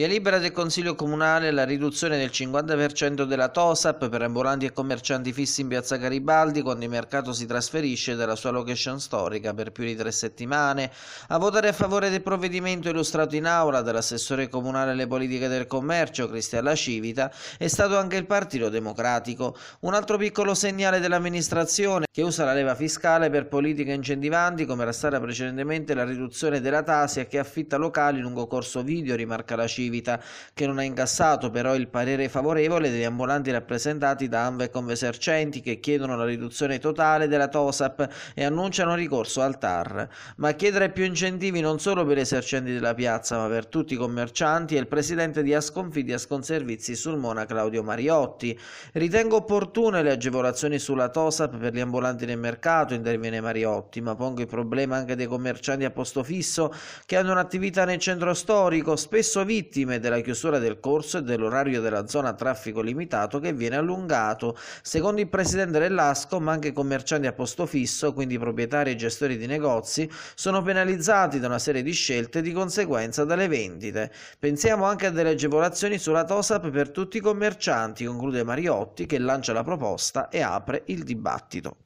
Via libera del Consiglio Comunale la riduzione del 50% della TOSAP per ambulanti e commercianti fissi in piazza Garibaldi quando il mercato si trasferisce dalla sua location storica per più di tre settimane. A votare a favore del provvedimento illustrato in aula dall'assessore comunale alle politiche del commercio Cristiana Civita è stato anche il Partito Democratico. Un altro piccolo segnale dell'amministrazione che usa la leva fiscale per politiche incentivanti come era stata precedentemente la riduzione della Tasi e che affitta locali lungo corso video, rimarca la Civita attività, che non ha incassato però il parere favorevole degli ambulanti rappresentati da ANVA e Convesercenti che chiedono la riduzione totale della TOSAP e annunciano ricorso al TAR. Ma chiedere più incentivi non solo per gli esercenti della piazza ma per tutti i commercianti è il presidente di Asconfidi Asconservizi sul Mona Claudio Mariotti. Ritengo opportune le agevolazioni sulla TOSAP per gli ambulanti nel mercato, interviene Mariotti, ma pongo il problema anche dei commercianti a posto fisso che hanno un'attività nel centro storico, spesso vittime vittime della chiusura del corso e dell'orario della zona traffico limitato che viene allungato. Secondo il presidente dell'ASCOM, anche commercianti a posto fisso, quindi proprietari e gestori di negozi, sono penalizzati da una serie di scelte e di conseguenza dalle vendite. Pensiamo anche a delle agevolazioni sulla TOSAP per tutti i commercianti, conclude Mariotti che lancia la proposta e apre il dibattito.